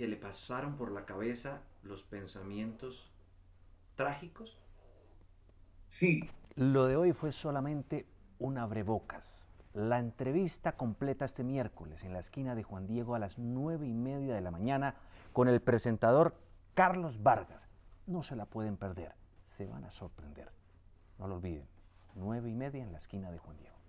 se le pasaron por la cabeza los pensamientos trágicos? Sí. Lo de hoy fue solamente un abrebocas. La entrevista completa este miércoles en la esquina de Juan Diego a las nueve y media de la mañana con el presentador Carlos Vargas. No se la pueden perder, se van a sorprender. No lo olviden, nueve y media en la esquina de Juan Diego.